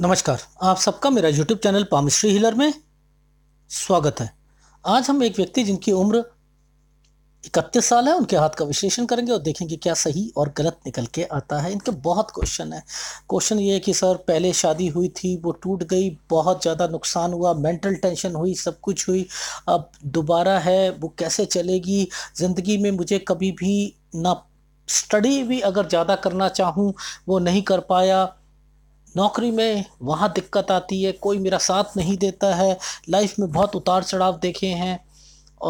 नमस्कार आप सबका मेरा यूट्यूब चैनल पामिश्री हिलर में स्वागत है आज हम एक व्यक्ति जिनकी उम्र इकतीस साल है उनके हाथ का विश्लेषण करेंगे और देखेंगे क्या सही और गलत निकल के आता है इनके बहुत क्वेश्चन है क्वेश्चन ये है कि सर पहले शादी हुई थी वो टूट गई बहुत ज़्यादा नुकसान हुआ मेंटल टेंशन हुई सब कुछ हुई अब दोबारा है वो कैसे चलेगी ज़िंदगी में मुझे कभी भी ना स्टडी भी अगर ज़्यादा करना चाहूँ वो नहीं कर पाया नौकरी में वहाँ दिक्कत आती है कोई मेरा साथ नहीं देता है लाइफ में बहुत उतार चढ़ाव देखे हैं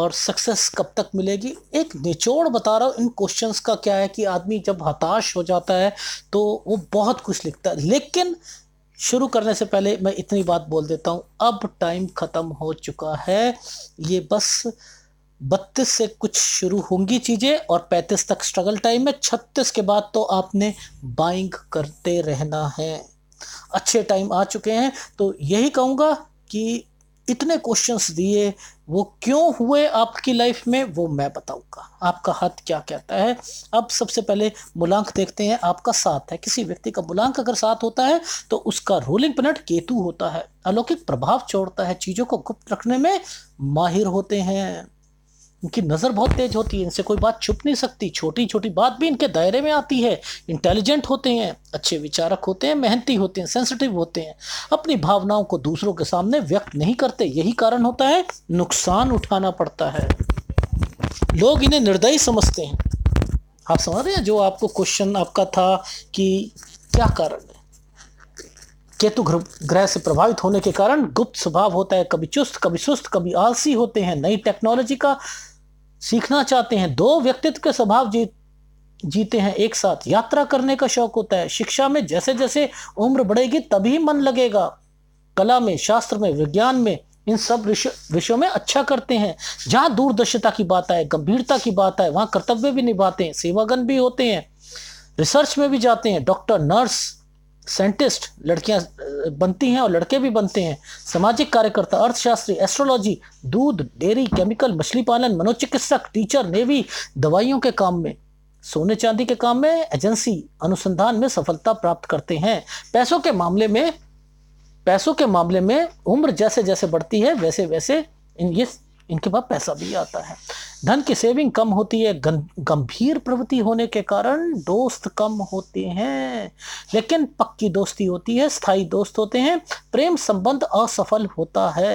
और सक्सेस कब तक मिलेगी एक निचोड़ बता रहा हूँ इन क्वेश्चंस का क्या है कि आदमी जब हताश हो जाता है तो वो बहुत कुछ लिखता है लेकिन शुरू करने से पहले मैं इतनी बात बोल देता हूँ अब टाइम ख़त्म हो चुका है ये बस बत्तीस से कुछ शुरू होंगी चीज़ें और पैंतीस तक स्ट्रगल टाइम है छत्तीस के बाद तो आपने बाइंग करते रहना है अच्छे टाइम आ चुके हैं तो यही कहूँगा कि इतने क्वेश्चंस दिए वो क्यों हुए आपकी लाइफ में वो मैं बताऊंगा आपका हाथ क्या कहता है अब सबसे पहले मूलांक देखते हैं आपका साथ है किसी व्यक्ति का मूलांक अगर साथ होता है तो उसका रोलिंग प्लेनेट केतु होता है अलौकिक प्रभाव छोड़ता है चीज़ों को गुप्त रखने में माहिर होते हैं उनकी नज़र बहुत तेज होती है इनसे कोई बात छुप नहीं सकती छोटी छोटी बात भी इनके दायरे में आती है इंटेलिजेंट होते हैं अच्छे विचारक होते हैं मेहनती होते हैं सेंसिटिव होते हैं अपनी भावनाओं को दूसरों के सामने व्यक्त नहीं करते यही कारण होता है नुकसान उठाना पड़ता है लोग इन्हें निर्दयी समझते हैं आप समझ रहे हैं जो आपको क्वेश्चन आपका था कि क्या कारण है केतु ग्रह से प्रभावित होने के कारण गुप्त स्वभाव होता है कभी चुस्त कभी सुस्त कभी आलसी होते हैं नई टेक्नोलॉजी का सीखना चाहते हैं दो व्यक्तित्व के स्वभाव जी जीते हैं एक साथ यात्रा करने का शौक होता है शिक्षा में जैसे जैसे उम्र बढ़ेगी तभी मन लगेगा कला में शास्त्र में विज्ञान में इन सब विषयों में अच्छा करते हैं जहाँ दूरदर्शिता की बात आए गंभीरता की बात आए वहाँ कर्तव्य भी निभाते हैं सेवागन भी होते हैं रिसर्च में भी जाते हैं डॉक्टर नर्स साइंटिस्ट लड़कियां बनती हैं और लड़के भी बनते हैं सामाजिक कार्यकर्ता अर्थशास्त्री एस्ट्रोलॉजी दूध डेयरी केमिकल मछली पालन मनोचिकित्सक टीचर नेवी दवाइयों के काम में सोने चांदी के काम में एजेंसी अनुसंधान में सफलता प्राप्त करते हैं पैसों के मामले में पैसों के मामले में उम्र जैसे जैसे बढ़ती है वैसे वैसे इन ये इनके पास पैसा भी आता है धन की सेविंग कम होती है गंभीर प्रवृत्ति होने के कारण दोस्त कम होते हैं लेकिन पक्की दोस्ती होती है स्थायी दोस्त होते हैं प्रेम संबंध असफल होता है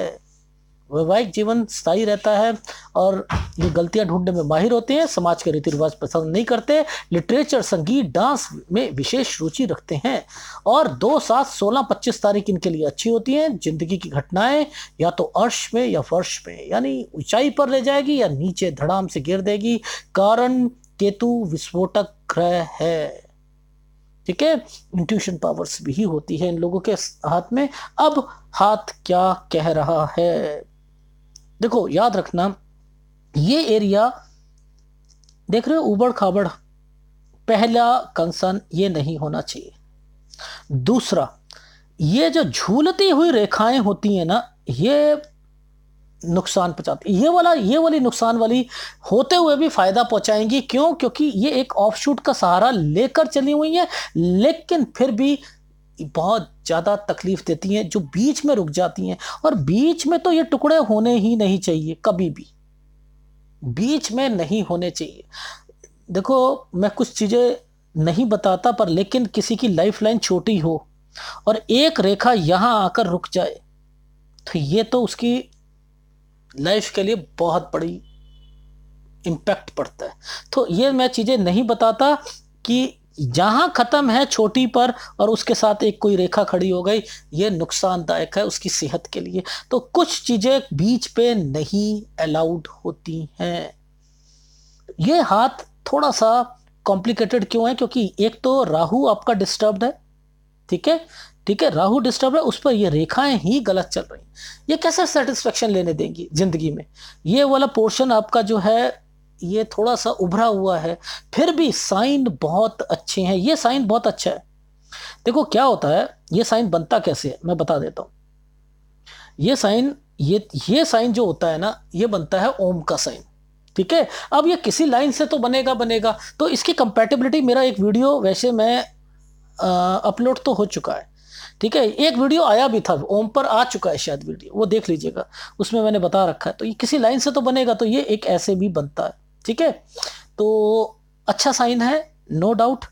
वैवाहिक जीवन स्थायी रहता है और ये गलतियां ढूंढने में माहिर होते हैं समाज के रीति रिवाज पसंद नहीं करते लिटरेचर संगीत डांस में विशेष रुचि रखते हैं और दो सात सोलह पच्चीस तारीख इनके लिए अच्छी होती हैं जिंदगी की घटनाएं या तो अर्श में या फर्श में यानी ऊंचाई पर ले जाएगी या नीचे धड़ाम से गिर देगी कारण केतु विस्फोटक ग्रह है ठीक है इंट्यूशन पावर्स भी होती है इन लोगों के हाथ में अब हाथ क्या कह रहा है देखो याद रखना ये एरिया देख रहे हो उबड़ खाबड़ पहला कंसर्न ये नहीं होना चाहिए दूसरा ये जो झूलती हुई रेखाएं होती हैं ना ये नुकसान पहुंचाती ये वाला ये वाली नुकसान वाली होते हुए भी फ़ायदा पहुंचाएंगी क्यों क्योंकि ये एक ऑफ शूट का सहारा लेकर चली हुई है लेकिन फिर भी बहुत ज़्यादा तकलीफ़ देती हैं जो बीच में रुक जाती हैं और बीच में तो ये टुकड़े होने ही नहीं चाहिए कभी भी बीच में नहीं होने चाहिए देखो मैं कुछ चीज़ें नहीं बताता पर लेकिन किसी की लाइफ लाइन छोटी हो और एक रेखा यहाँ आकर रुक जाए तो ये तो उसकी लाइफ के लिए बहुत बड़ी इम्पैक्ट पड़ता है तो ये मैं चीज़ें नहीं बताता कि जहां ख़त्म है छोटी पर और उसके साथ एक कोई रेखा खड़ी हो गई ये नुकसानदायक है उसकी सेहत के लिए तो कुछ चीज़ें बीच पे नहीं अलाउड होती हैं ये हाथ थोड़ा सा कॉम्प्लिकेटेड क्यों है क्योंकि एक तो राहु आपका डिस्टर्ब है ठीक है ठीक है राहु डिस्टर्ब है उस पर ये रेखाएं ही गलत चल रही ये कैसे सेटिस्फेक्शन लेने देंगी ज़िंदगी में ये वाला पोर्शन आपका जो है ये थोड़ा सा उभरा हुआ है फिर भी साइन बहुत अच्छे हैं ये साइन बहुत अच्छा है देखो क्या होता है ये साइन बनता कैसे है मैं बता देता हूँ ये साइन ये ये साइन जो होता है ना ये बनता है ओम का साइन ठीक है अब ये किसी लाइन से तो बनेगा बनेगा तो इसकी कंपेटेबिलिटी मेरा एक वीडियो वैसे मैं अपलोड तो हो चुका है ठीक है एक वीडियो आया भी था ओम पर आ चुका है शायद वीडियो वो देख लीजिएगा उसमें मैंने बता रखा है तो ये किसी लाइन से तो बनेगा तो ये एक ऐसे भी बनता है ठीक है तो अच्छा साइन है नो डाउट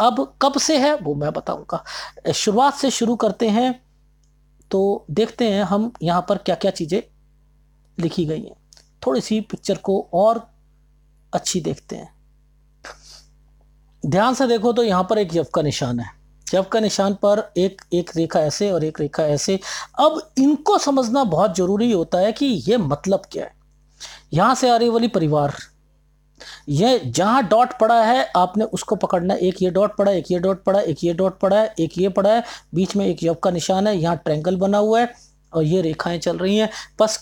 अब कब से है वो मैं बताऊंगा शुरुआत से शुरू करते हैं तो देखते हैं हम यहाँ पर क्या क्या चीज़ें लिखी गई हैं थोड़ी सी पिक्चर को और अच्छी देखते हैं ध्यान से देखो तो यहाँ पर एक जब का निशान है जब का निशान पर एक एक रेखा ऐसे और एक रेखा ऐसे अब इनको समझना बहुत ज़रूरी होता है कि ये मतलब क्या है यहाँ से आ रही वाली परिवार ये जहाँ डॉट पड़ा है आपने उसको पकड़ना है एक ये डॉट पड़ा है एक ये डॉट पड़ा है एक ये डॉट पड़ा है एक ये पड़ा है बीच में एक यव का निशान है यहाँ ट्रैंगल बना हुआ है और ये रेखाएं चल रही हैं बस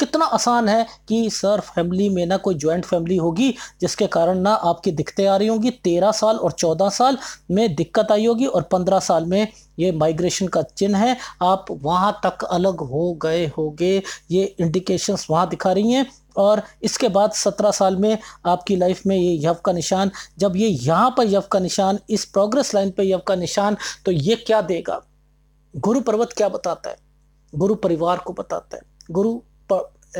कितना आसान है कि सर फैमिली में ना कोई ज्वाइंट फैमिली होगी जिसके कारण ना आपकी दिक्कतें आ रही होंगी तेरह साल और चौदह साल में दिक्कत आई होगी और पंद्रह साल में ये माइग्रेशन का चिन्ह है आप वहाँ तक अलग हो गए होगे ये इंडिकेशंस वहाँ दिखा रही हैं और इसके बाद सत्रह साल में आपकी लाइफ में ये यव का निशान जब ये यहाँ पर यव का निशान इस प्रोग्रेस लाइन पर यव का निशान तो ये क्या देगा गुरु पर्वत क्या बताता है गुरु परिवार को बताता है गुरु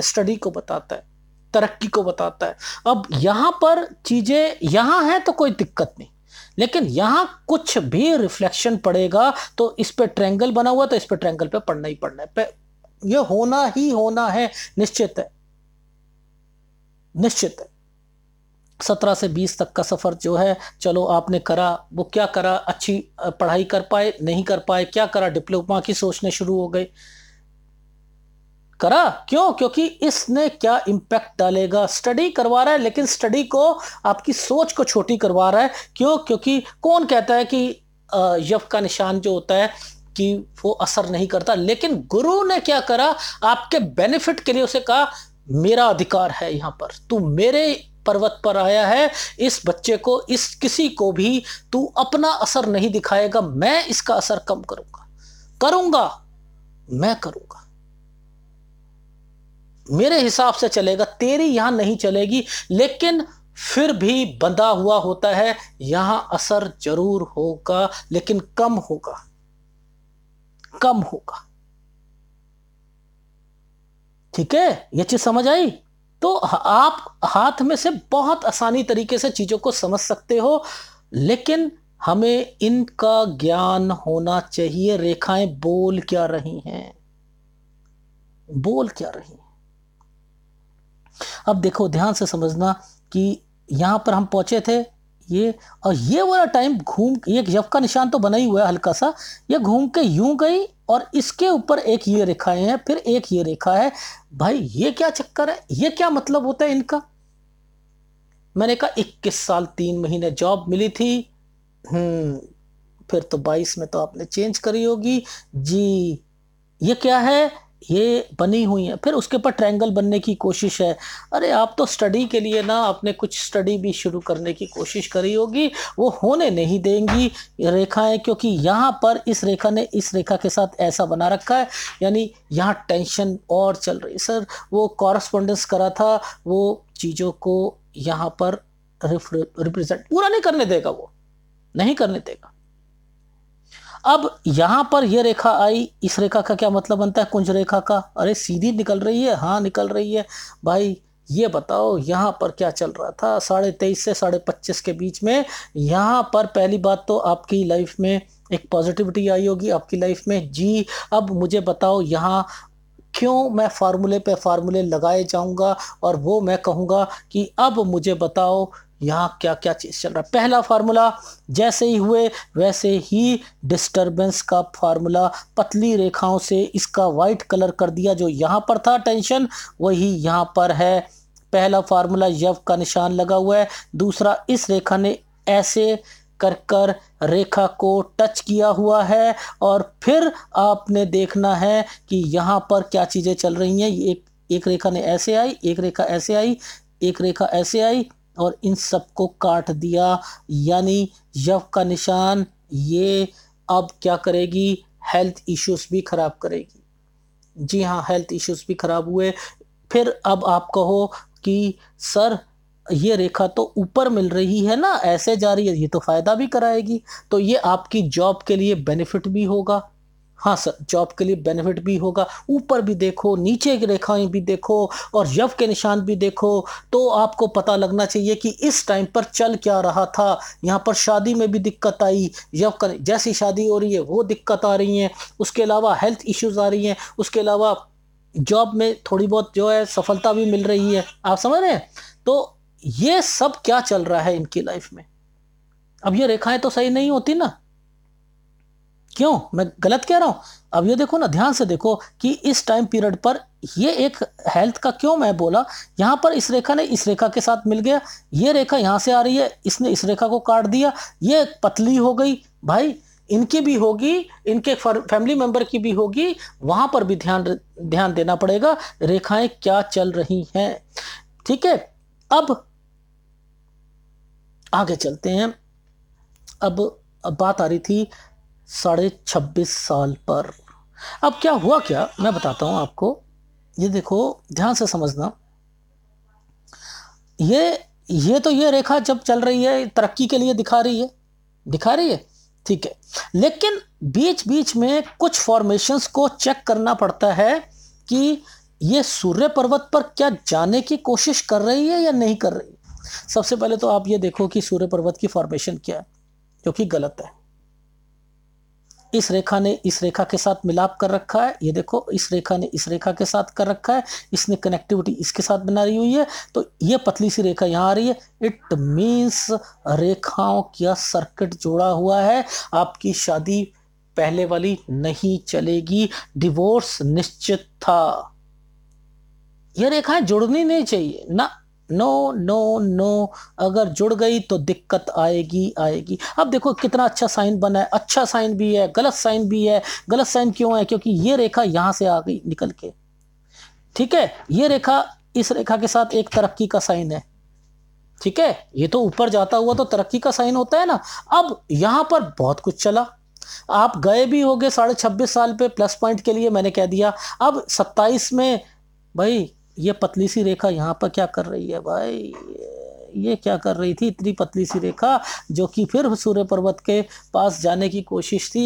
स्टडी को बताता है तरक्की को बताता है अब यहाँ पर चीज़ें यहाँ हैं तो कोई दिक्कत नहीं लेकिन यहाँ कुछ भी रिफ्लेक्शन पड़ेगा तो इस पर ट्रैंगल बना हुआ तो इस पर ट्रैंगल पे पढ़ना ही पड़ना है पे ये होना ही होना है निश्चित है निश्चित है सत्रह से बीस तक का सफ़र जो है चलो आपने करा वो क्या करा अच्छी पढ़ाई कर पाए नहीं कर पाए क्या करा डिप्लोमा की सोचने शुरू हो गए करा क्यों क्योंकि इसने क्या इम्पैक्ट डालेगा स्टडी करवा रहा है लेकिन स्टडी को आपकी सोच को छोटी करवा रहा है क्यों क्योंकि कौन कहता है कि यव का निशान जो होता है कि वो असर नहीं करता लेकिन गुरु ने क्या करा आपके बेनिफिट के लिए उसे कहा मेरा अधिकार है यहाँ पर तू मेरे पर्वत पर आया है इस बच्चे को इस किसी को भी तू अपना असर नहीं दिखाएगा मैं इसका असर कम करूंगा करूंगा मैं करूंगा मेरे हिसाब से चलेगा तेरी यहां नहीं चलेगी लेकिन फिर भी बंधा हुआ होता है यहां असर जरूर होगा लेकिन कम होगा कम होगा ठीक है ये चीज समझ आई तो आप हाथ में से बहुत आसानी तरीके से चीजों को समझ सकते हो लेकिन हमें इनका ज्ञान होना चाहिए रेखाएं बोल क्या रही हैं बोल क्या रही हैं अब देखो ध्यान से समझना कि यहां पर हम पहुंचे थे ये और ये वाला टाइम घूम ये जब का निशान तो बना ही हुआ है हल्का सा ये घूम के यूं गई और इसके ऊपर एक ये रेखाएं हैं फिर एक ये रेखा है भाई ये क्या चक्कर है ये क्या मतलब होता है इनका मैंने कहा इक्कीस साल तीन महीने जॉब मिली थी हम्म फिर तो बाईस में तो आपने चेंज करी होगी जी ये क्या है ये बनी हुई हैं फिर उसके ऊपर ट्रायंगल बनने की कोशिश है अरे आप तो स्टडी के लिए ना आपने कुछ स्टडी भी शुरू करने की कोशिश करी होगी वो होने नहीं देंगी रेखाएं क्योंकि यहाँ पर इस रेखा ने इस रेखा के साथ ऐसा बना रखा है यानी यहाँ टेंशन और चल रही सर वो कॉरस्पॉन्डेंस करा था वो चीज़ों को यहाँ पर रिप्रेजेंट पूरा नहीं करने देगा वो नहीं करने देगा अब यहाँ पर यह रेखा आई इस रेखा का क्या मतलब बनता है कुंज रेखा का अरे सीधी निकल रही है हाँ निकल रही है भाई ये बताओ यहाँ पर क्या चल रहा था साढ़े तेईस से साढ़े पच्चीस के बीच में यहाँ पर पहली बात तो आपकी लाइफ में एक पॉजिटिविटी आई होगी आपकी लाइफ में जी अब मुझे बताओ यहाँ क्यों मैं फार्मूले पे फार्मूले लगाए जाऊँगा और वो मैं कहूँगा कि अब मुझे बताओ यहाँ क्या क्या चीज़ चल रहा है पहला फार्मूला जैसे ही हुए वैसे ही डिस्टरबेंस का फार्मूला पतली रेखाओं से इसका वाइट कलर कर दिया जो यहाँ पर था टेंशन वही यहाँ पर है पहला फार्मूला यव का निशान लगा हुआ है दूसरा इस रेखा ने ऐसे कर कर रेखा को टच किया हुआ है और फिर आपने देखना है कि यहाँ पर क्या चीज़ें चल रही हैं एक एक रेखा ने ऐसे आई एक रेखा ऐसे आई एक रेखा ऐसे आई और इन सबको काट दिया यानी यव का निशान ये अब क्या करेगी हेल्थ इश्यूज भी ख़राब करेगी जी हाँ हेल्थ इश्यूज भी ख़राब हुए फिर अब आप कहो कि सर ये रेखा तो ऊपर मिल रही है ना ऐसे जा रही है ये तो फ़ायदा भी कराएगी तो ये आपकी जॉब के लिए बेनिफिट भी होगा हाँ सर जॉब के लिए बेनिफिट भी होगा ऊपर भी देखो नीचे की रेखाएं भी देखो और यव के निशान भी देखो तो आपको पता लगना चाहिए कि इस टाइम पर चल क्या रहा था यहाँ पर शादी में भी दिक्कत आई यव कर जैसी शादी हो रही है वो दिक्कत आ रही है उसके अलावा हेल्थ इश्यूज आ रही हैं उसके अलावा जॉब में थोड़ी बहुत जो है सफलता भी मिल रही है आप समझ रहे हैं तो ये सब क्या चल रहा है इनकी लाइफ में अब ये रेखाएं तो सही नहीं होती ना क्यों मैं गलत कह रहा हूं अब ये देखो ना ध्यान से देखो कि इस टाइम पीरियड पर ये एक हेल्थ का क्यों मैं बोला यहाँ पर इस रेखा ने इस रेखा के साथ मिल गया ये रेखा यहाँ से आ रही है इसने इस रेखा को काट दिया ये पतली हो गई भाई इनकी भी होगी इनके फैमिली मेंबर की भी होगी वहाँ पर भी ध्यान ध्यान देना पड़ेगा रेखाएं क्या चल रही हैं ठीक है अब आगे चलते हैं अब, अब बात आ रही थी साढ़े छब्बीस साल पर अब क्या हुआ क्या मैं बताता हूँ आपको ये देखो ध्यान से समझना ये ये तो ये रेखा जब चल रही है तरक्की के लिए दिखा रही है दिखा रही है ठीक है लेकिन बीच बीच में कुछ फॉर्मेशंस को चेक करना पड़ता है कि ये सूर्य पर्वत पर क्या जाने की कोशिश कर रही है या नहीं कर रही सबसे पहले तो आप ये देखो कि सूर्य पर्वत की फॉर्मेशन क्या है जो कि गलत है इस रेखा ने इस रेखा के साथ मिलाप कर रखा है ये देखो इस रेखा ने इस रेखा के साथ कर रखा है इसने कनेक्टिविटी इसके साथ बना रही हुई है तो ये पतली सी रेखा यहाँ आ रही है इट मीन्स रेखाओं का सर्किट जोड़ा हुआ है आपकी शादी पहले वाली नहीं चलेगी डिवोर्स निश्चित था ये रेखाएं जुड़नी नहीं चाहिए ना नो नो नो अगर जुड़ गई तो दिक्कत आएगी आएगी अब देखो कितना अच्छा साइन बना है अच्छा साइन भी है गलत साइन भी है गलत साइन क्यों है क्योंकि ये रेखा यहाँ से आ गई निकल के ठीक है ये रेखा इस रेखा के साथ एक तरक्की का साइन है ठीक है ये तो ऊपर जाता हुआ तो तरक्की का साइन होता है ना अब यहाँ पर बहुत कुछ चला आप गए भी हो गए साढ़े छब्बीस साल पे प्लस पॉइंट के लिए मैंने कह दिया अब सत्ताईस में भाई ये पतली सी रेखा यहाँ पर क्या कर रही है भाई ये क्या कर रही थी इतनी पतली सी रेखा जो कि फिर सूर्य पर्वत के पास जाने की कोशिश थी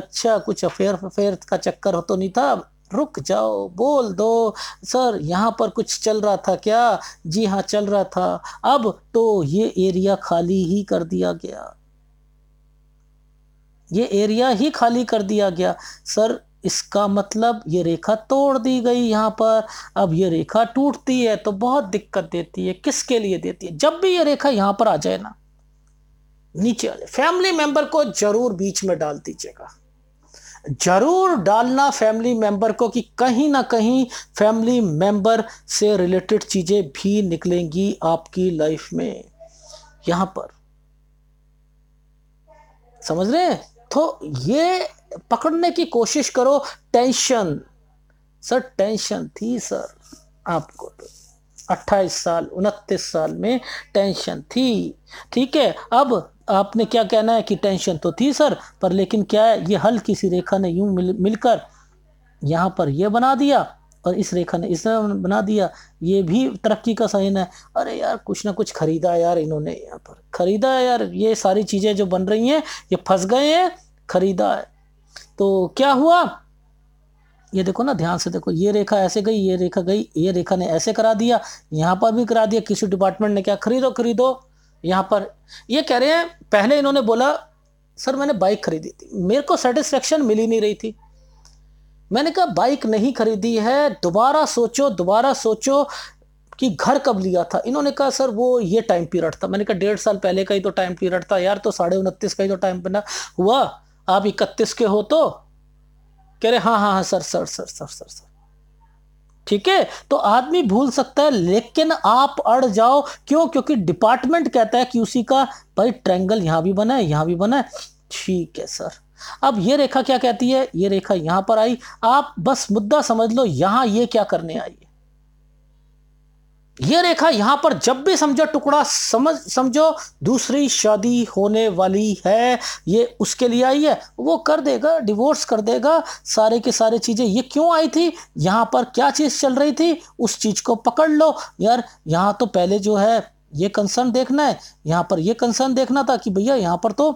अच्छा कुछ अफेयर अफेयर का चक्कर हो तो नहीं था रुक जाओ बोल दो सर यहाँ पर कुछ चल रहा था क्या जी हाँ चल रहा था अब तो ये एरिया खाली ही कर दिया गया ये एरिया ही खाली कर दिया गया सर इसका मतलब ये रेखा तोड़ दी गई यहाँ पर अब ये रेखा टूटती है तो बहुत दिक्कत देती है किसके लिए देती है जब भी ये रेखा यहाँ पर आ जाए ना नीचे आ जाए फैमिली मेंबर को जरूर बीच में डाल दीजिएगा जरूर डालना फैमिली मेंबर को कि कहीं ना कहीं फैमिली मेंबर से रिलेटेड चीज़ें भी निकलेंगी आपकी लाइफ में यहां पर समझ रहे हैं तो ये पकड़ने की कोशिश करो टेंशन सर टेंशन थी सर आपको तो अट्ठाईस साल उनतीस साल में टेंशन थी ठीक है अब आपने क्या कहना है कि टेंशन तो थी सर पर लेकिन क्या है ये हल किसी रेखा ने यूं मिल मिलकर यहाँ पर ये बना दिया और इस रेखा ने इस बना दिया ये भी तरक्की का साइन है अरे यार कुछ ना कुछ खरीदा यार इन्होंने यहाँ पर खरीदा है यार ये सारी चीज़ें जो बन रही हैं ये फंस गए हैं खरीदा है तो क्या हुआ ये देखो ना ध्यान से देखो ये रेखा ऐसे गई ये रेखा गई ये रेखा ने ऐसे करा दिया यहाँ पर भी करा दिया किसी डिपार्टमेंट ने क्या खरीदो खरीदो यहाँ पर ये कह रहे हैं पहले इन्होंने बोला सर मैंने बाइक खरीदी थी मेरे को सेटिस्फेक्शन मिल ही नहीं रही थी मैंने कहा बाइक नहीं खरीदी है दोबारा सोचो दोबारा सोचो कि घर कब लिया था इन्होंने कहा सर वो ये टाइम पीरियड था मैंने कहा डेढ़ साल पहले का ही तो टाइम पीरियड था यार तो साढ़े उनतीस का ही तो टाइम पीरियड हुआ आप इकतीस के हो तो कह रहे हाँ हाँ हाँ sir sir sir sir sir sir ठीक है तो आदमी भूल सकता है लेकिन आप अड़ जाओ क्यों क्योंकि डिपार्टमेंट कहता है कि उसी का भाई ट्रैंगल यहां भी बना है यहां भी बना है ठीक है सर अब ये रेखा क्या कहती है ये रेखा यहां पर आई आप बस मुद्दा समझ लो यहां ये क्या करने आई है ये रेखा यहाँ पर जब भी समझो टुकड़ा समझ समझो दूसरी शादी होने वाली है ये उसके लिए आई है वो कर देगा डिवोर्स कर देगा सारे के सारे चीज़ें ये क्यों आई थी यहाँ पर क्या चीज़ चल रही थी उस चीज़ को पकड़ लो यार यहाँ तो पहले जो है ये कंसर्न देखना है यहाँ पर ये कंसर्न देखना था कि भैया यहाँ पर तो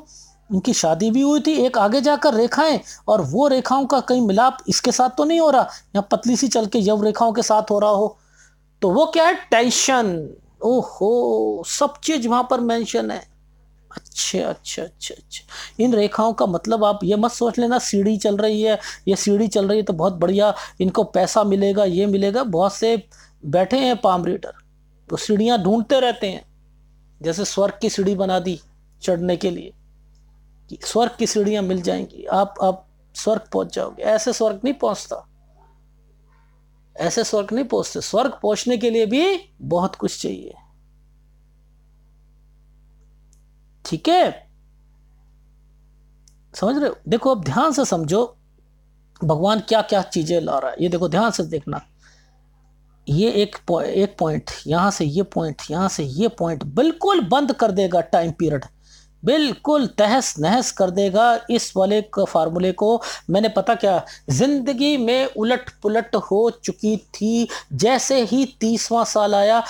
उनकी शादी भी हुई थी एक आगे जाकर रेखाएं और वो रेखाओं का कहीं मिलाप इसके साथ तो नहीं हो रहा यहाँ पतली सी चल के यव रेखाओं के साथ हो रहा हो तो वो क्या है टेंशन ओहो सब चीज वहां पर मेंशन है अच्छे अच्छा अच्छा अच्छा इन रेखाओं का मतलब आप ये मत सोच लेना सीढ़ी चल रही है ये सीढ़ी चल रही है तो बहुत बढ़िया इनको पैसा मिलेगा ये मिलेगा बहुत से बैठे हैं पाम रीडर तो सीढ़ियाँ ढूंढते रहते हैं जैसे स्वर्ग की सीढ़ी बना दी चढ़ने के लिए कि स्वर्ग की सीढ़ियाँ मिल जाएंगी आप आप स्वर्ग पहुंच जाओगे ऐसे स्वर्ग नहीं पहुंचता ऐसे स्वर्ग नहीं पहुंचते स्वर्ग पहुंचने के लिए भी बहुत कुछ चाहिए ठीक है समझ रहे हो देखो अब ध्यान से समझो भगवान क्या क्या चीज़ें ला रहा है ये देखो ध्यान से देखना ये एक पॉइंट एक पॉइंट यहां से ये पॉइंट यहां से ये पॉइंट बिल्कुल बंद कर देगा टाइम पीरियड बिल्कुल तहस नहस कर देगा इस वाले फार्मूले को मैंने पता क्या ज़िंदगी में उलट पुलट हो चुकी थी जैसे ही तीसवा साल आया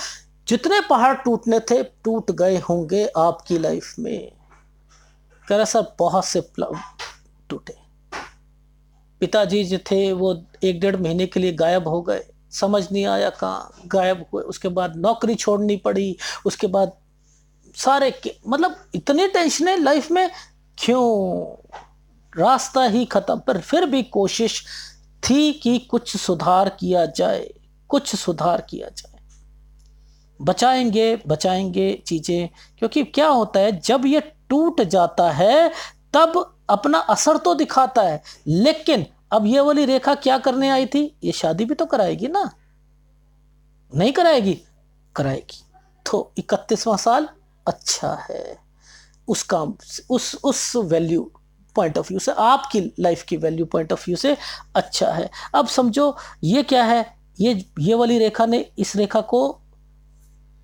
जितने पहाड़ टूटने थे टूट गए होंगे आपकी लाइफ में कह रहा सर बहुत से टूटे पिताजी जो थे वो एक डेढ़ महीने के लिए गायब हो गए समझ नहीं आया कहाँ गायब हुए उसके बाद नौकरी छोड़नी पड़ी उसके बाद सारे मतलब इतनी टेंशन है लाइफ में क्यों रास्ता ही ख़त्म पर फिर भी कोशिश थी कि कुछ सुधार किया जाए कुछ सुधार किया जाए बचाएंगे बचाएंगे चीज़ें क्योंकि क्या होता है जब ये टूट जाता है तब अपना असर तो दिखाता है लेकिन अब ये वाली रेखा क्या करने आई थी ये शादी भी तो कराएगी ना नहीं कराएगी कराएगी तो इकतीसवां साल अच्छा है काम उस उस वैल्यू पॉइंट ऑफ व्यू से आपकी लाइफ की वैल्यू पॉइंट ऑफ व्यू से अच्छा है अब समझो ये क्या है ये ये वाली रेखा ने इस रेखा को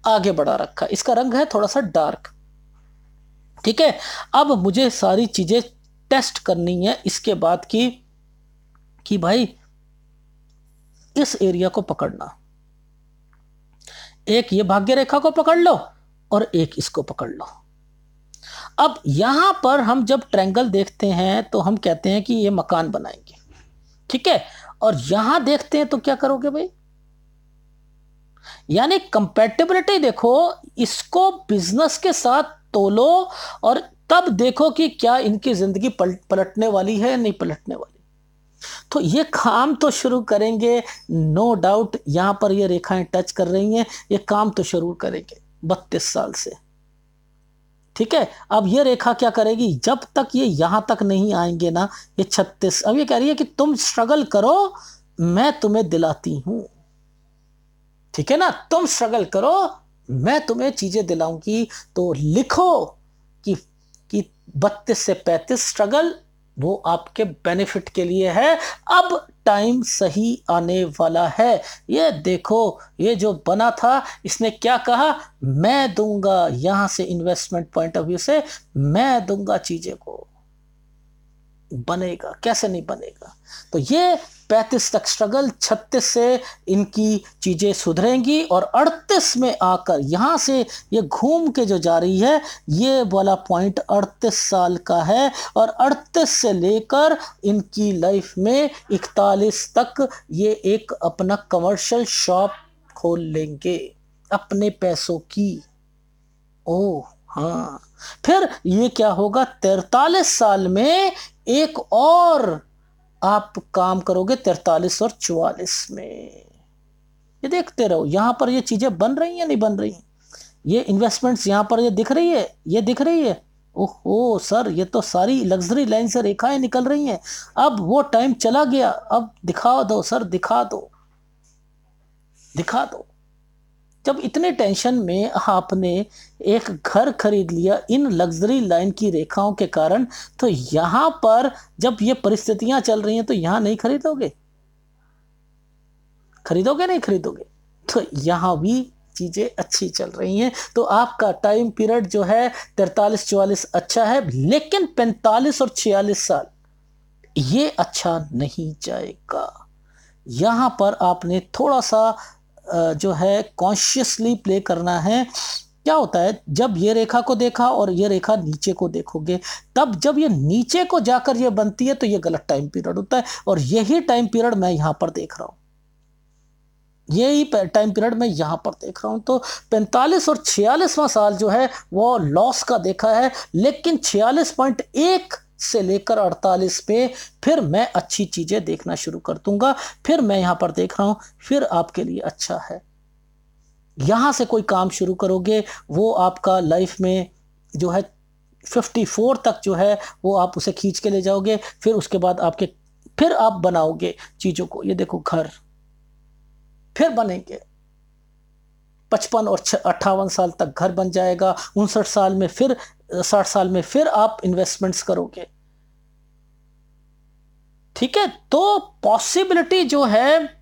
आगे बढ़ा रखा इसका रंग है थोड़ा सा डार्क ठीक है अब मुझे सारी चीज़ें टेस्ट करनी है इसके बाद की कि भाई इस एरिया को पकड़ना एक ये भाग्य रेखा को पकड़ लो और एक इसको पकड़ लो अब यहां पर हम जब ट्रैंगल देखते हैं तो हम कहते हैं कि ये मकान बनाएंगे ठीक है और यहां देखते हैं तो क्या करोगे भाई यानी कंपेटेबिलिटी देखो इसको बिजनेस के साथ तोलो और तब देखो कि क्या इनकी ज़िंदगी पलटने वाली है या नहीं पलटने वाली तो ये काम तो शुरू करेंगे नो डाउट यहां पर ये रेखाएं टच कर रही हैं ये काम तो शुरू करेंगे बत्तीस साल से ठीक है अब ये रेखा क्या करेगी जब तक ये यहां तक नहीं आएंगे ना ये छत्तीस अब ये कह रही है कि तुम स्ट्रगल करो मैं तुम्हें दिलाती हूं ठीक है ना तुम स्ट्रगल करो मैं तुम्हें चीज़ें दिलाऊंगी तो लिखो कि कि बत्तीस से पैंतीस स्ट्रगल वो आपके बेनिफिट के लिए है अब टाइम सही आने वाला है ये देखो ये जो बना था इसने क्या कहा मैं दूंगा यहां से इन्वेस्टमेंट पॉइंट ऑफ व्यू से मैं दूंगा चीज़ें को बनेगा कैसे नहीं बनेगा तो ये पैंतीस तक स्ट्रगल छत्तीस से इनकी चीज़ें सुधरेंगी और अड़तीस में आकर यहाँ से ये घूम के जो जा रही है ये वाला पॉइंट अड़तीस साल का है और अड़तीस से लेकर इनकी लाइफ में इकतालीस तक ये एक अपना कमर्शियल शॉप खोल लेंगे अपने पैसों की ओ हाँ फिर ये क्या होगा तैतालीस साल में एक और आप काम करोगे तैतालीस और चौवालीस में ये देखते रहो यहां पर ये चीज़ें बन रही हैं नहीं बन रही ये इन्वेस्टमेंट्स यहां पर ये दिख रही है ये दिख रही है ओहो सर ये तो सारी लग्जरी लाइन से रेखाएं निकल रही हैं अब वो टाइम चला गया अब दिखा दो सर दिखा दो दिखा दो जब इतने टेंशन में आपने एक घर खरीद लिया इन लग्जरी लाइन की रेखाओं के कारण तो यहां पर जब ये परिस्थितियां चल रही हैं तो यहां नहीं खरीदोगे खरीदोगे नहीं खरीदोगे तो यहां भी चीज़ें अच्छी चल रही हैं तो आपका टाइम पीरियड जो है तिरतालीस चौवालीस अच्छा है लेकिन पैंतालीस और छियालीस साल ये अच्छा नहीं जाएगा यहां पर आपने थोड़ा सा जो है कॉन्शियसली प्ले करना है क्या होता है जब ये रेखा को देखा और ये रेखा नीचे को देखोगे तब जब ये नीचे को जाकर ये बनती है तो ये गलत टाइम पीरियड होता है और यही टाइम पीरियड मैं यहां पर देख रहा हूं यही टाइम पीरियड मैं यहां पर देख रहा हूं तो 45 और छियालीसवां साल जो है वो लॉस का देखा है लेकिन छियालीस पॉइंट एक से लेकर 48 पे फिर मैं अच्छी चीज़ें देखना शुरू कर दूंगा फिर मैं यहां पर देख रहा हूं फिर आपके लिए अच्छा है यहां से कोई काम शुरू करोगे वो आपका लाइफ में जो है 54 तक जो है वो आप उसे खींच के ले जाओगे फिर उसके बाद आपके फिर आप बनाओगे चीज़ों को ये देखो घर फिर बनेंगे पचपन और अट्ठावन साल तक घर बन जाएगा उनसठ साल में फिर साठ साल में फिर आप इन्वेस्टमेंट्स करोगे ठीक है तो पॉसिबिलिटी जो है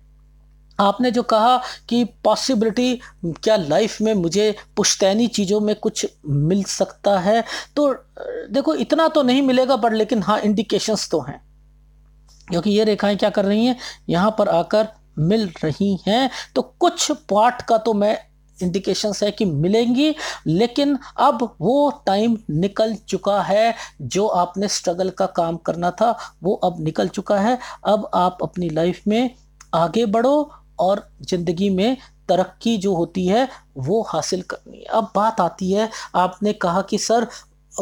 आपने जो कहा कि पॉसिबिलिटी क्या लाइफ में मुझे पुश्तैनी चीज़ों में कुछ मिल सकता है तो देखो इतना तो नहीं मिलेगा बट लेकिन हाँ इंडिकेशंस तो हैं क्योंकि ये रेखाएं क्या कर रही हैं यहाँ पर आकर मिल रही हैं तो कुछ पार्ट का तो मैं इंडिकेशंस है कि मिलेंगी लेकिन अब वो टाइम निकल चुका है जो आपने स्ट्रगल का काम करना था वो अब निकल चुका है अब आप अपनी लाइफ में आगे बढ़ो और ज़िंदगी में तरक्की जो होती है वो हासिल करनी है अब बात आती है आपने कहा कि सर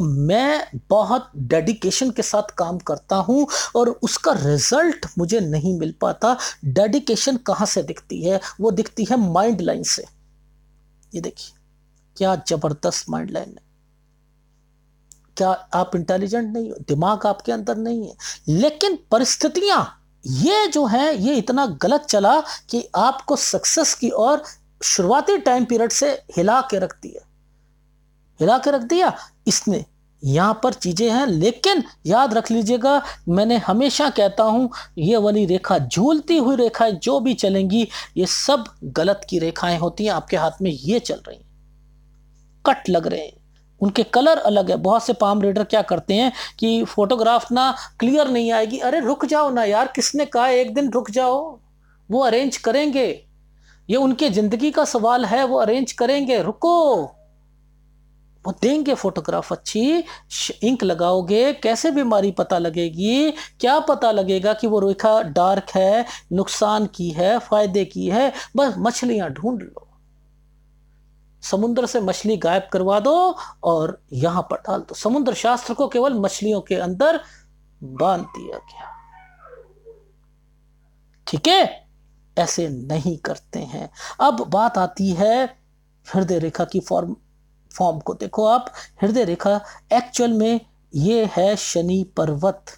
मैं बहुत डेडिकेशन के साथ काम करता हूँ और उसका रिज़ल्ट मुझे नहीं मिल पाता डेडिकेशन कहाँ से दिखती है वो दिखती है माइंड लाइन से ये देखिए क्या जबरदस्त माइंड लाइन है क्या आप इंटेलिजेंट नहीं हो दिमाग आपके अंदर नहीं है लेकिन परिस्थितियां ये जो है ये इतना गलत चला कि आपको सक्सेस की और शुरुआती टाइम पीरियड से हिला के रख दिया हिला के रख दिया इसने यहाँ पर चीज़ें हैं लेकिन याद रख लीजिएगा मैंने हमेशा कहता हूँ ये वाली रेखा झूलती हुई रेखाएं जो भी चलेंगी ये सब गलत की रेखाएं होती हैं आपके हाथ में ये चल रही हैं कट लग रहे हैं उनके कलर अलग है बहुत से पाम रीडर क्या करते हैं कि फोटोग्राफ ना क्लियर नहीं आएगी अरे रुक जाओ ना यार किसने कहा एक दिन रुक जाओ वो अरेंज करेंगे ये उनके ज़िंदगी का सवाल है वो अरेंज करेंगे रुको वो देंगे फोटोग्राफ अच्छी इंक लगाओगे कैसे बीमारी पता लगेगी क्या पता लगेगा कि वो रेखा डार्क है नुकसान की है फ़ायदे की है बस मछलियां ढूंढ लो समुद्र से मछली गायब करवा दो और यहां पर डाल दो समुद्र शास्त्र को केवल मछलियों के अंदर बांध दिया गया ठीक है ऐसे नहीं करते हैं अब बात आती है हृदय रेखा की फॉर्म फॉर्म को देखो आप हृदय रेखा एक्चुअल में ये है शनि पर्वत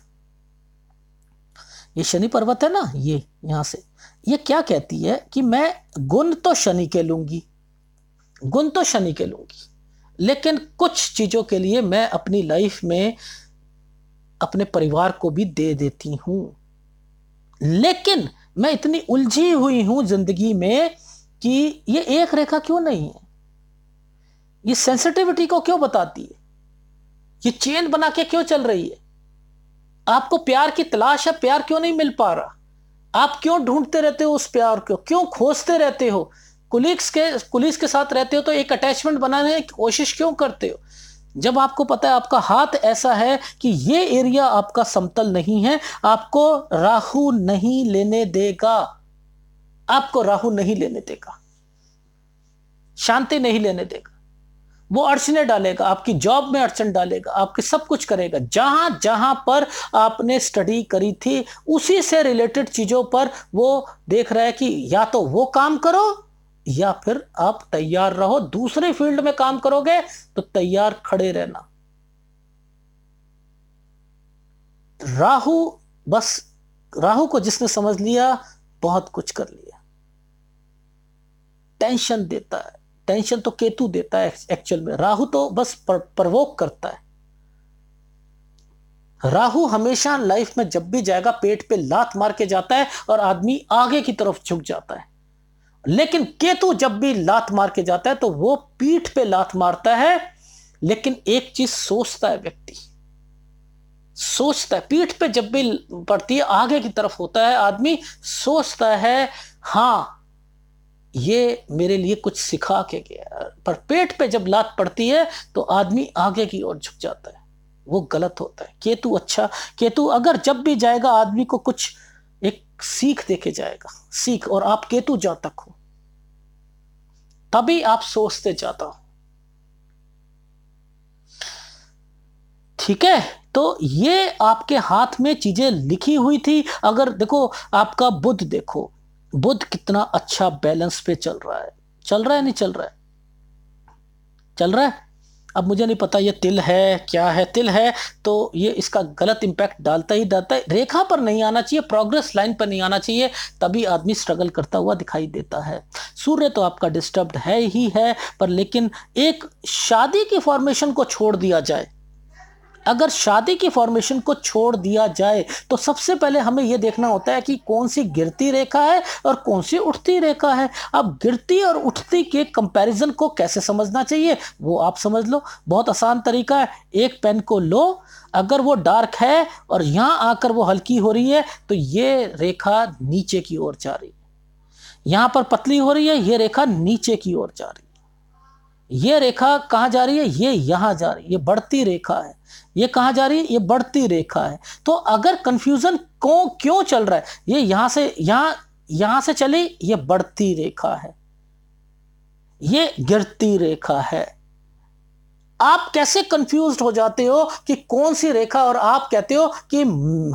ये शनि पर्वत है ना ये यहां से ये क्या कहती है कि मैं गुण तो शनि के लूंगी गुण तो शनि के लूंगी लेकिन कुछ चीज़ों के लिए मैं अपनी लाइफ में अपने परिवार को भी दे देती हूं लेकिन मैं इतनी उलझी हुई हूं जिंदगी में कि ये एक रेखा क्यों नहीं है ये सेंसिटिविटी को क्यों बताती है ये चेन बना के क्यों चल रही है आपको प्यार की तलाश है प्यार क्यों नहीं मिल पा रहा आप क्यों ढूंढते रहते हो उस प्यार को क्यों खोजते रहते हो कुलीग्स के कुलीग्स के साथ रहते हो तो एक अटैचमेंट बनाने की कोशिश क्यों करते हो जब आपको पता है आपका हाथ ऐसा है कि ये एरिया आपका समतल नहीं है आपको राहु नहीं लेने देगा आपको राहु नहीं लेने देगा शांति नहीं लेने देगा वो अड़चने डालेगा आपकी जॉब में अड़चन डालेगा आपके सब कुछ करेगा जहाँ जहाँ पर आपने स्टडी करी थी उसी से रिलेटेड चीज़ों पर वो देख रहा है कि या तो वो काम करो या फिर आप तैयार रहो दूसरे फील्ड में काम करोगे तो तैयार खड़े रहना राहु बस राहु को जिसने समझ लिया बहुत कुछ कर लिया टेंशन देता है टेंशन तो केतु देता है एक्चुअल में राहु तो बस प्रवोक करता है राहु हमेशा लाइफ में जब भी जाएगा पेट पे लात मार के जाता है और आदमी आगे की तरफ झुक जाता है लेकिन केतु जब भी लात मार के जाता है तो वो पीठ पे लात मारता है लेकिन एक चीज सोचता है व्यक्ति सोचता है पीठ पे जब भी पड़ती है आगे की तरफ होता है आदमी सोचता है हाँ ये मेरे लिए कुछ सिखा के गया पर पेट पे जब लात पड़ती है तो आदमी आगे की ओर झुक जाता है वो गलत होता है केतु अच्छा केतु अगर जब भी जाएगा आदमी को कुछ एक सीख देके जाएगा सीख और आप केतु जातक हो तभी आप सोचते जाता हो ठीक है तो ये आपके हाथ में चीजें लिखी हुई थी अगर देखो आपका बुद्ध देखो बुद्ध कितना अच्छा बैलेंस पे चल रहा है चल रहा है नहीं चल रहा है चल रहा है अब मुझे नहीं पता ये तिल है क्या है तिल है तो ये इसका गलत इम्पैक्ट डालता ही डालता है रेखा पर नहीं आना चाहिए प्रोग्रेस लाइन पर नहीं आना चाहिए तभी आदमी स्ट्रगल करता हुआ दिखाई देता है सूर्य तो आपका डिस्टर्ब है ही है पर लेकिन एक शादी की फॉर्मेशन को छोड़ दिया जाए अगर शादी की फॉर्मेशन को छोड़ दिया जाए तो सबसे पहले हमें यह देखना होता है कि कौन सी गिरती रेखा है और कौन सी उठती रेखा है अब गिरती और उठती के कंपैरिजन को कैसे समझना चाहिए वो आप समझ लो बहुत आसान तरीका है एक पेन को लो अगर वो डार्क है और यहाँ आकर वो हल्की हो रही है तो ये रेखा नीचे की ओर जा रही है यहाँ पर पतली हो रही है ये रेखा नीचे की ओर जा रही है ये रेखा कहाँ जा रही है ये यहाँ जा रही है ये बढ़ती रेखा है ये कहाँ जा रही है ये बढ़ती रेखा है तो अगर कन्फ्यूज़न को क्यों चल रहा है ये यहाँ से यहाँ यहाँ से चली ये बढ़ती रेखा है ये गिरती रेखा है आप कैसे कंफ्यूज हो जाते हो कि कौन सी रेखा और आप कहते हो कि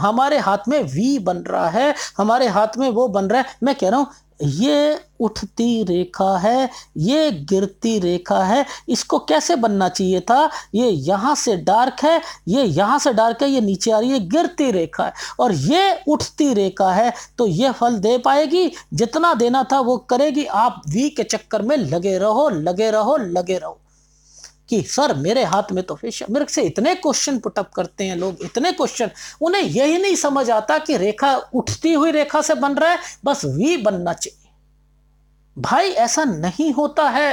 हमारे हाथ में वी बन रहा है हमारे हाथ में वो बन रहा है मैं कह रहा हूं ये उठती रेखा है ये गिरती रेखा है इसको कैसे बनना चाहिए था ये यहाँ से डार्क है ये यहाँ से डार्क है ये नीचे आ रही है गिरती रेखा है और ये उठती रेखा है तो ये फल दे पाएगी जितना देना था वो करेगी आप वी के चक्कर में लगे रहो लगे रहो लगे रहो कि सर मेरे हाथ में तो फिश मेरे से इतने क्वेश्चन पुटअप करते हैं लोग इतने क्वेश्चन उन्हें यही नहीं समझ आता कि रेखा उठती हुई रेखा से बन रहा है बस वी बनना चाहिए भाई ऐसा नहीं होता है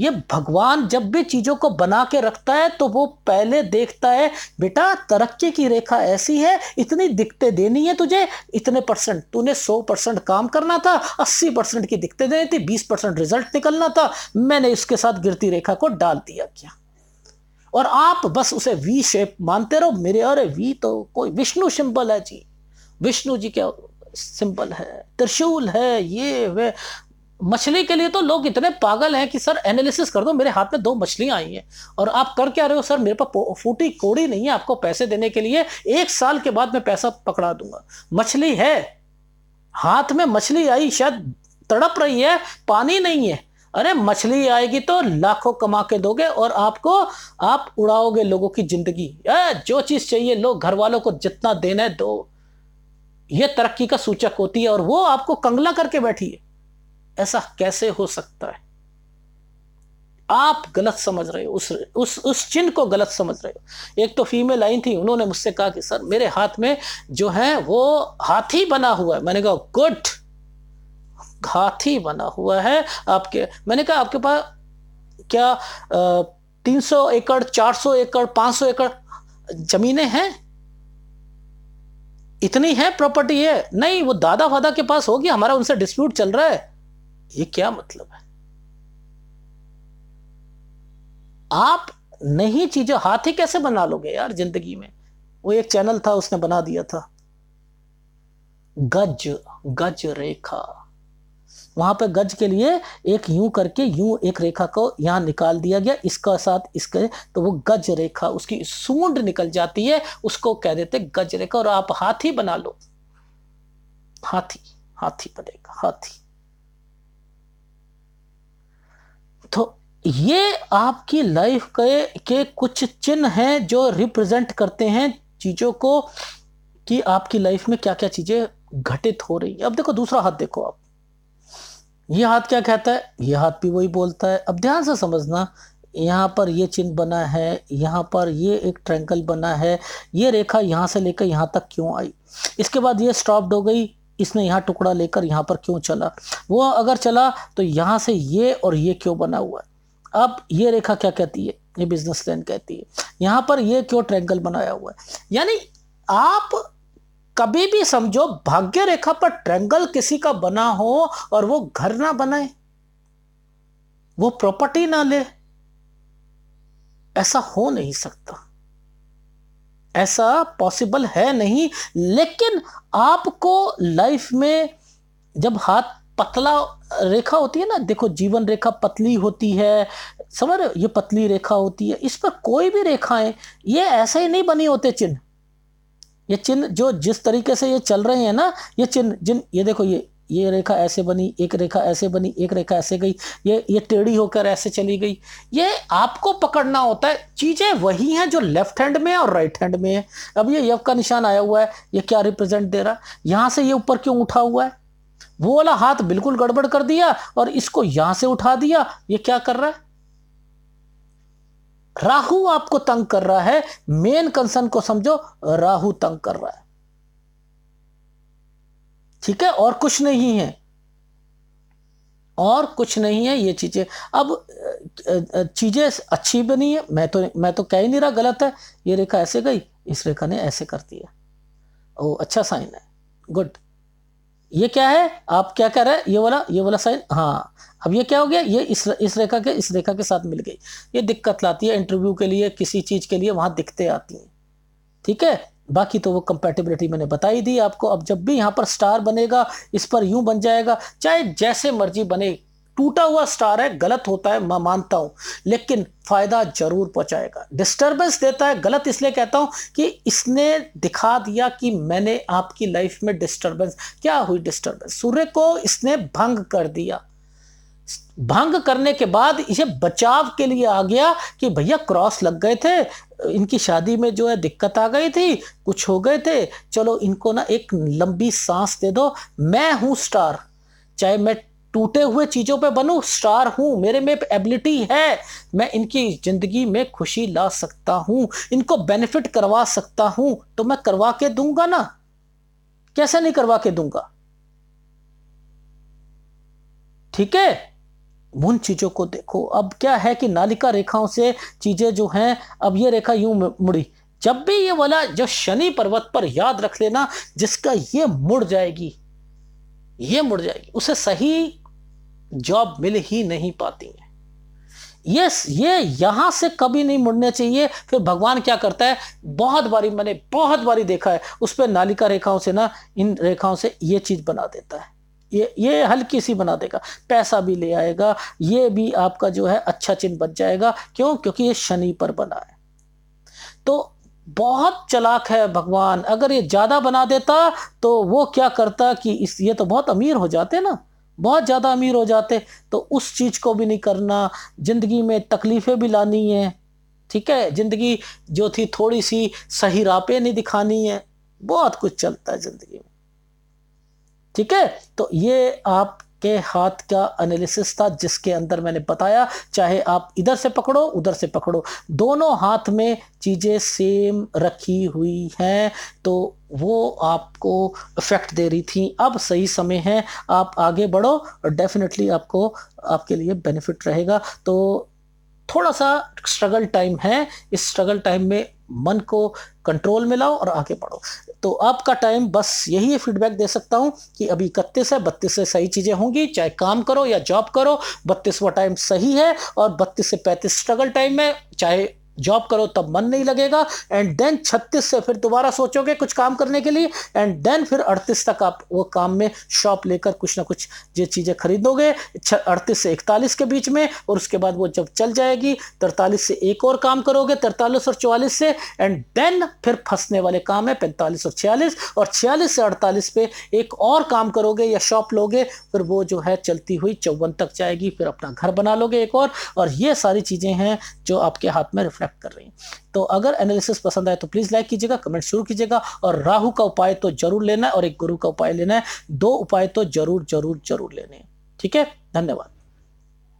ये भगवान जब भी चीज़ों को बना के रखता है तो वो पहले देखता है बेटा तरक्की की रेखा ऐसी है इतनी दिखते देनी है तुझे इतने परसेंट तूने सौ परसेंट काम करना था अस्सी परसेंट की दिक्कतें देनी थी बीस परसेंट रिजल्ट निकलना था मैंने इसके साथ गिरती रेखा को डाल दिया क्या और आप बस उसे वी शेप मानते रहो मेरे अरे वी तो कोई विष्णु सिंबल है जी विष्णु जी क्या सिंबल है त्रिशूल है ये वे मछली के लिए तो लोग इतने पागल हैं कि सर एनालिसिस कर दो मेरे हाथ में दो मछलियां आई हैं और आप कर क्या रहे हो सर मेरे पास फूटी कोड़ी नहीं है आपको पैसे देने के लिए एक साल के बाद मैं पैसा पकड़ा दूंगा मछली है हाथ में मछली आई शायद तड़प रही है पानी नहीं है अरे मछली आएगी तो लाखों कमा के दोगे और आपको आप उड़ाओगे लोगों की जिंदगी जो चीज चाहिए लोग घर वालों को जितना देना है दो ये तरक्की का सूचक होती है और वो आपको कंगला करके बैठी है ऐसा कैसे हो सकता है आप गलत समझ रहे हो उस उस उस चिन्ह को गलत समझ रहे हो एक तो फीमेल आई थी उन्होंने मुझसे कहा कि सर मेरे हाथ में जो है वो हाथी बना हुआ है मैंने कहा गुड हाथी बना हुआ है आपके मैंने कहा आपके पास क्या तीन सौ एकड़ चार सौ एकड़ पांच सौ एकड़ जमीनें हैं इतनी है प्रॉपर्टी है नहीं वो दादा वादा के पास होगी हमारा उनसे डिस्प्यूट चल रहा है ये क्या मतलब है आप नहीं चीजें हाथी कैसे बना लोगे यार जिंदगी में वो एक चैनल था उसने बना दिया था गज गज रेखा वहां पर गज के लिए एक यूं करके यूं एक रेखा को यहां निकाल दिया गया इसका साथ इसके तो वो गज रेखा उसकी सूंड निकल जाती है उसको कह देते गज रेखा और आप हाथी बना लो हाथी हाथी बनेगा हाथी तो ये आपकी लाइफ के के कुछ चिन्ह हैं जो रिप्रेजेंट करते हैं चीज़ों को कि आपकी लाइफ में क्या क्या चीज़ें घटित हो रही है अब देखो दूसरा हाथ देखो आप ये हाथ क्या कहता है ये हाथ भी वही बोलता है अब ध्यान से समझना यहाँ पर ये चिन्ह बना है यहाँ पर ये एक ट्रैंकल बना है ये रेखा यहाँ से लेकर यहाँ तक क्यों आई इसके बाद ये स्टॉप्ड हो गई इसने यहाँ टुकड़ा लेकर यहाँ पर क्यों चला वो अगर चला तो यहाँ से ये और ये क्यों बना हुआ है अब ये रेखा क्या कहती है ये बिजनेस लाइन कहती है यहाँ पर ये क्यों ट्रैंगल बनाया हुआ है यानी आप कभी भी समझो भाग्य रेखा पर ट्रैंगल किसी का बना हो और वो घर ना बनाए वो प्रॉपर्टी ना ले ऐसा हो नहीं सकता ऐसा पॉसिबल है नहीं लेकिन आपको लाइफ में जब हाथ पतला रेखा होती है ना देखो जीवन रेखा पतली होती है समझ रहे ये पतली रेखा होती है इस पर कोई भी रेखाएं ये ऐसे ही नहीं बनी होते चिन्ह ये चिन्ह जो जिस तरीके से ये चल रहे हैं ना ये चिन्ह जिन ये देखो ये ये रेखा ऐसे बनी एक रेखा ऐसे बनी एक रेखा ऐसे गई ये ये टेढ़ी होकर ऐसे चली गई ये आपको पकड़ना होता है चीज़ें वही हैं जो लेफ्ट हैंड में और राइट हैंड में है अब ये यव का निशान आया हुआ है ये क्या रिप्रेजेंट दे रहा है यहां से ये ऊपर क्यों उठा हुआ है वो वाला हाथ बिल्कुल गड़बड़ कर दिया और इसको यहां से उठा दिया ये क्या कर रहा है राहु आपको तंग कर रहा है मेन कंसर्न को समझो राहु तंग कर रहा है ठीक है और कुछ नहीं है और कुछ नहीं है ये चीज़ें अब चीज़ें अच्छी बनी है मैं तो मैं तो कह ही नहीं रहा गलत है ये रेखा ऐसे गई इस रेखा ने ऐसे कर दिया ओ अच्छा साइन है गुड ये क्या है आप क्या कह रहे हैं ये वाला ये वाला साइन हाँ अब ये क्या हो गया ये इस इस रेखा के इस रेखा के साथ मिल गई ये दिक्कत लाती है इंटरव्यू के लिए किसी चीज़ के लिए वहाँ दिखते आती हैं ठीक है बाकी तो वो कंपेटेबिलिटी मैंने बताई दी आपको अब जब भी यहाँ पर स्टार बनेगा इस पर यूं बन जाएगा चाहे जैसे मर्जी बने टूटा हुआ स्टार है गलत होता है मैं मानता हूँ लेकिन फ़ायदा जरूर पहुँचाएगा डिस्टर्बेंस देता है गलत इसलिए कहता हूँ कि इसने दिखा दिया कि मैंने आपकी लाइफ में डिस्टर्बेंस क्या हुई डिस्टर्बेंस सूर्य को इसने भंग कर दिया भंग करने के बाद इसे बचाव के लिए आ गया कि भैया क्रॉस लग गए थे इनकी शादी में जो है दिक्कत आ गई थी कुछ हो गए थे चलो इनको ना एक लंबी सांस दे दो मैं हूँ स्टार चाहे मैं टूटे हुए चीज़ों पे बनूँ स्टार हूँ मेरे में एबिलिटी है मैं इनकी ज़िंदगी में खुशी ला सकता हूँ इनको बेनिफिट करवा सकता हूँ तो मैं करवा के दूंगा ना कैसे नहीं करवा के दूंगा ठीक है उन चीज़ों को देखो अब क्या है कि नालिका रेखाओं से चीज़ें जो हैं अब ये रेखा यूं मुड़ी जब भी ये वाला जो शनि पर्वत पर याद रख लेना जिसका ये मुड़ जाएगी ये मुड़ जाएगी उसे सही जॉब मिल ही नहीं पाती है ये ये यहां से कभी नहीं मुड़ने चाहिए फिर भगवान क्या करता है बहुत बारी मैंने बहुत बारी देखा है उस पर नालिका रेखाओं से ना इन रेखाओं से ये चीज़ बना देता है ये ये हल्की सी बना देगा पैसा भी ले आएगा ये भी आपका जो है अच्छा चिन्ह बच जाएगा क्यों क्योंकि ये शनि पर बना है तो बहुत चलाक है भगवान अगर ये ज़्यादा बना देता तो वो क्या करता कि इस ये तो बहुत अमीर हो जाते ना बहुत ज़्यादा अमीर हो जाते तो उस चीज़ को भी नहीं करना ज़िंदगी में तकलीफ़ें भी लानी है ठीक है ज़िंदगी जो थी थोड़ी सी सही रापे नहीं दिखानी है बहुत कुछ चलता है ज़िंदगी में ठीक है तो ये आप के हाथ का एनालिसिस था जिसके अंदर मैंने बताया चाहे आप इधर से पकड़ो उधर से पकड़ो दोनों हाथ में चीज़ें सेम रखी हुई हैं तो वो आपको इफेक्ट दे रही थी अब सही समय है आप आगे बढ़ो डेफिनेटली आपको आपके लिए बेनिफिट रहेगा तो थोड़ा सा स्ट्रगल टाइम है इस स्ट्रगल टाइम में मन को कंट्रोल में लाओ और आगे बढ़ो तो आपका टाइम बस यही फीडबैक दे सकता हूँ कि अभी इकतीस है बत्तीस से सही चीज़ें होंगी चाहे काम करो या जॉब करो बत्तीसवा टाइम सही है और बत्तीस से पैंतीस स्ट्रगल टाइम है चाहे जॉब करो तब मन नहीं लगेगा एंड देन छत्तीस से फिर दोबारा सोचोगे कुछ काम करने के लिए एंड देन फिर अड़तीस तक आप वो काम में शॉप लेकर कुछ ना कुछ ये चीज़ें खरीदोगे अड़तीस से इकतालीस के बीच में और उसके बाद वो जब चल जाएगी तरतालीस से एक और काम करोगे तरतालीस और चौवालीस से एंड देन फिर फंसने वाले काम है पैंतालीस और छियालीस और छियालीस से अड़तालीस पे एक और काम करोगे या शॉप लोगे फिर वो जो है चलती हुई चौवन तक जाएगी फिर अपना घर बना लोगे एक और, और ये सारी चीज़ें हैं जो आपके हाथ में रिफ्लेक्ट रिएक्ट कर रही हैं तो अगर एनालिसिस पसंद आए तो प्लीज़ लाइक कीजिएगा कमेंट शुरू कीजिएगा और राहु का उपाय तो जरूर लेना है और एक गुरु का उपाय लेना है दो उपाय तो जरूर जरूर जरूर लेने ठीक है धन्यवाद